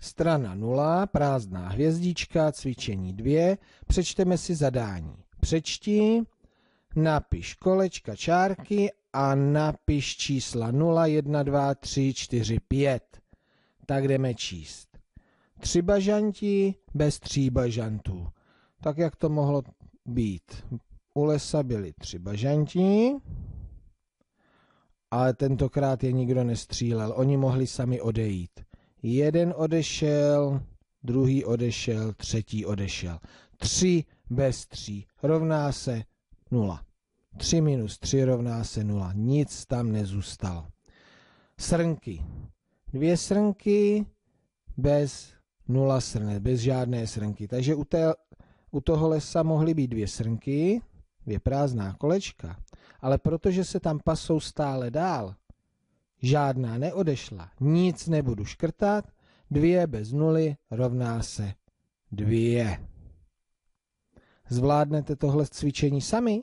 Strana 0, prázdná hvězdička, cvičení 2, přečteme si zadání. Přečti, napiš kolečka, čárky a napiš čísla 0, 1, 2, 3, 4, 5. Tak jdeme číst. Tři bažanti bez tří bažantů. Tak jak to mohlo být? U lesa byly tři bažanti, ale tentokrát je nikdo nestřílel. Oni mohli sami odejít jeden odešel, druhý odešel, třetí odešel. 3 bez 3 rovná se 0. 3 minus 3 rovná se 0. Nic tam nezůstalo. Srnky. Dvě srnky bez nula srnet, bez žádné srnky. Takže u, té, u toho lesa mohly být dvě srnky, dvě prázdná kolečka. Ale protože se tam pasou stále dál, Žádná neodešla, nic nebudu škrtat, dvě bez nuly rovná se dvě. Zvládnete tohle cvičení sami?